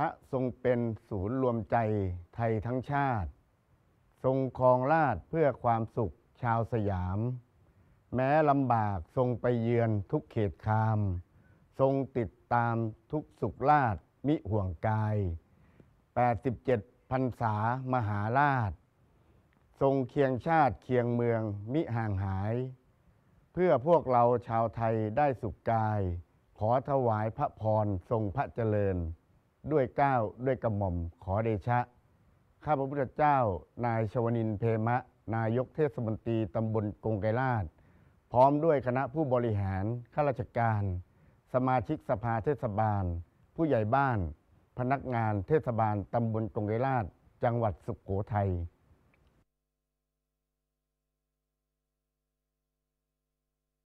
ระทรงเป็นศูนย์รวมใจไทยทั้งชาติ ทรงครองราชเพื่อความสุขชาวสยาม แม้ลำบากทรงไปเยือนทุกเขตคาม ทรงติดตามทุกสุขราชมิห่วงกาย 87พรรษามหาราช ทรงเคียงชาติเคียงเมืองมิห่างหาย เพื่อพวกเราชาวไทยได้สุขกายขอถวายพระพรทรงพระเจริญด้วยเก้าด้วยกระหม่อมขอเดชะ ข้าพระพุทธเจ้านายชวนินเพมะ นายกเทศมนตรีตำบลกงไกรลาดพร้อมด้วยคณะผู้บริหารข้าราชการ สมาชิกสภาเทศบาล ผู้ใหญ่บ้าน พนักงานเทศบาลตำบลกงไกรลาดจังหวัดสุขโขทัย